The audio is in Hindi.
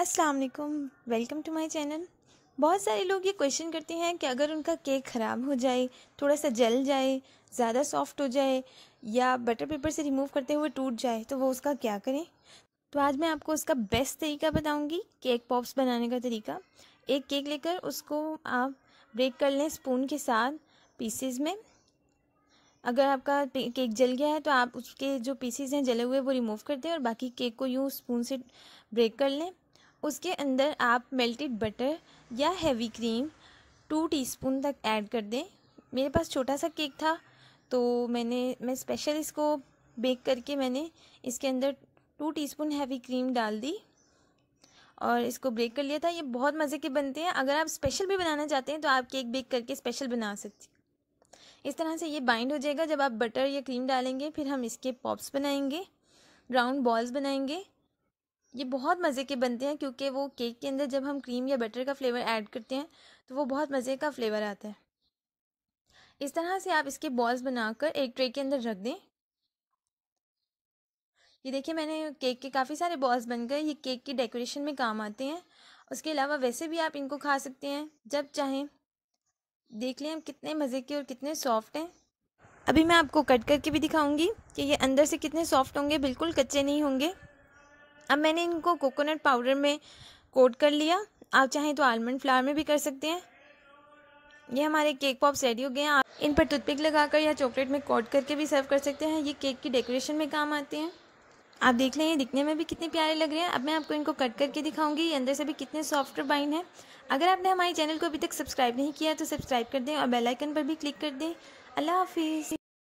अस्सलाम वालेकुम वेलकम टू माय चैनल बहुत सारे लोग ये क्वेश्चन करते हैं कि अगर उनका केक ख़राब हो जाए थोड़ा सा जल जाए ज़्यादा सॉफ्ट हो जाए या बटर पेपर से रिमूव करते हुए टूट जाए तो वो उसका क्या करें तो आज मैं आपको उसका बेस्ट तरीका बताऊंगी केक पॉप्स बनाने का तरीका एक केक लेकर उसको आप ब्रेक कर लें स्पून के साथ पीसेज में अगर आपका केक जल गया है तो आप उसके जो पीसेज हैं जले हुए वो रिमूव कर दें और बाकी केक को यूँ स्पून से ब्रेक कर लें उसके अंदर आप मेल्टेड बटर या हैवी क्रीम टू टीस्पून तक ऐड कर दें मेरे पास छोटा सा केक था तो मैंने मैं स्पेशल इसको बेक करके मैंने इसके अंदर टू टीस्पून हैवी क्रीम डाल दी और इसको ब्रेक कर लिया था ये बहुत मज़े के बनते हैं अगर आप स्पेशल भी बनाना चाहते हैं तो आप केक बेक करके स्पेशल बना सकते इस तरह से ये बाइंड हो जाएगा जब आप बटर या क्रीम डालेंगे फिर हम इसके पॉप्स बनाएंगे राउंड बॉल्स बनाएंगे ये बहुत मज़े के बनते हैं क्योंकि वो केक के अंदर जब हम क्रीम या बटर का फ्लेवर ऐड करते हैं तो वो बहुत मज़े का फ्लेवर आता है इस तरह से आप इसके बॉल्स बनाकर एक ट्रे के अंदर रख दें ये देखिए मैंने केक के काफ़ी सारे बॉल्स बन गए ये केक की डेकोरेशन में काम आते हैं उसके अलावा वैसे भी आप इनको खा सकते हैं जब चाहें देख लें हम कितने मज़े के और कितने सॉफ्ट हैं अभी मैं आपको कट करके भी दिखाऊंगी कि ये अंदर से कितने सॉफ्ट होंगे बिल्कुल कच्चे नहीं होंगे अब मैंने इनको कोकोनट पाउडर में कोट कर लिया आप चाहें तो आलमंड फ्लावर में भी कर सकते हैं ये हमारे केक पॉप्स रेडी हो गए हैं आप इन पर टूथपिक लगाकर या चॉकलेट में कोट करके भी सर्व कर सकते हैं ये केक की डेकोरेशन में काम आते हैं आप देख लें ये दिखने में भी कितने प्यारे लग रहे हैं अब मैं आपको इनको कट करके दिखाऊंगी ये अंदर से भी कितने सॉफ्ट और बाइन है अगर आपने हमारे चैनल को अभी तक सब्सक्राइब नहीं किया तो सब्सक्राइब कर दें और बेलाइकन पर भी क्लिक कर दें अल्लाह हाफिज़